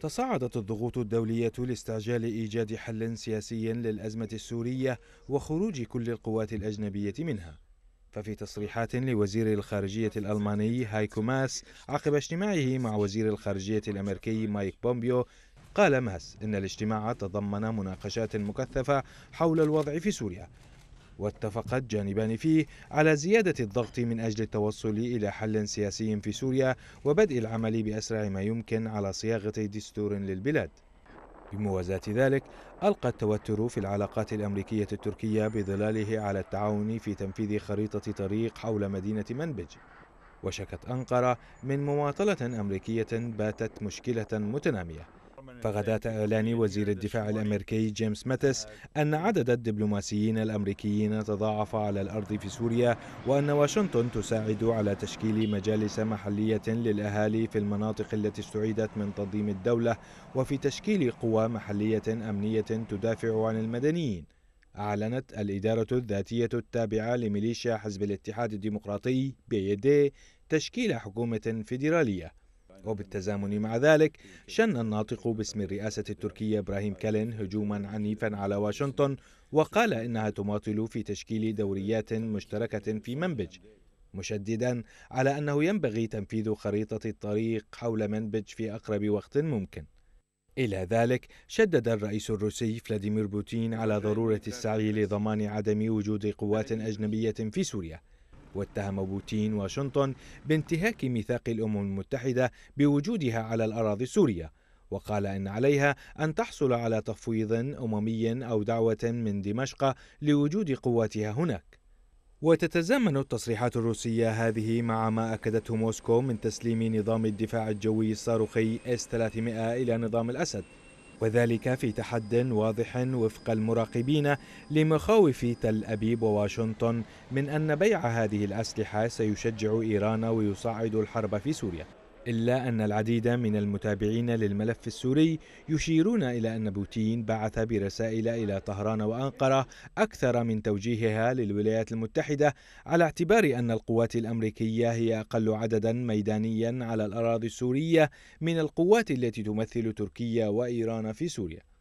تصاعدت الضغوط الدولية لاستعجال إيجاد حل سياسي للأزمة السورية وخروج كل القوات الأجنبية منها ففي تصريحات لوزير الخارجية الألماني هايكو ماس عقب اجتماعه مع وزير الخارجية الأمريكي مايك بومبيو قال ماس إن الاجتماع تضمن مناقشات مكثفة حول الوضع في سوريا واتفقت جانبان فيه على زيادة الضغط من أجل التوصل إلى حل سياسي في سوريا وبدء العمل بأسرع ما يمكن على صياغة دستور للبلاد بموازاة ذلك ألقى التوتر في العلاقات الأمريكية التركية بظلاله على التعاون في تنفيذ خريطة طريق حول مدينة منبج وشكت أنقرة من مماطلة أمريكية باتت مشكلة متنامية فغداة إعلان وزير الدفاع الأمريكي جيمس ماتس أن عدد الدبلوماسيين الأمريكيين تضاعف على الأرض في سوريا وأن واشنطن تساعد على تشكيل مجالس محلية للأهالي في المناطق التي استعيدت من تنظيم الدولة وفي تشكيل قوى محلية أمنية تدافع عن المدنيين أعلنت الإدارة الذاتية التابعة لميليشيا حزب الاتحاد الديمقراطي بيدي تشكيل حكومة فيدرالية وبالتزامن مع ذلك شن الناطق باسم الرئاسة التركية إبراهيم كالين هجوما عنيفا على واشنطن وقال إنها تماطل في تشكيل دوريات مشتركة في منبج مشددا على أنه ينبغي تنفيذ خريطة الطريق حول منبج في أقرب وقت ممكن إلى ذلك شدد الرئيس الروسي فلاديمير بوتين على ضرورة السعي لضمان عدم وجود قوات أجنبية في سوريا واتهم بوتين واشنطن بانتهاك ميثاق الأمم المتحدة بوجودها على الأراضي السوريه وقال إن عليها أن تحصل على تفويض أممي أو دعوة من دمشق لوجود قواتها هناك وتتزامن التصريحات الروسية هذه مع ما أكدته موسكو من تسليم نظام الدفاع الجوي الصاروخي S-300 إلى نظام الأسد وذلك في تحد واضح وفق المراقبين لمخاوف تل أبيب وواشنطن من أن بيع هذه الأسلحة سيشجع إيران ويصعد الحرب في سوريا إلا أن العديد من المتابعين للملف السوري يشيرون إلى أن بوتين بعث برسائل إلى طهران وأنقرة أكثر من توجيهها للولايات المتحدة على اعتبار أن القوات الأمريكية هي أقل عددا ميدانيا على الأراضي السورية من القوات التي تمثل تركيا وإيران في سوريا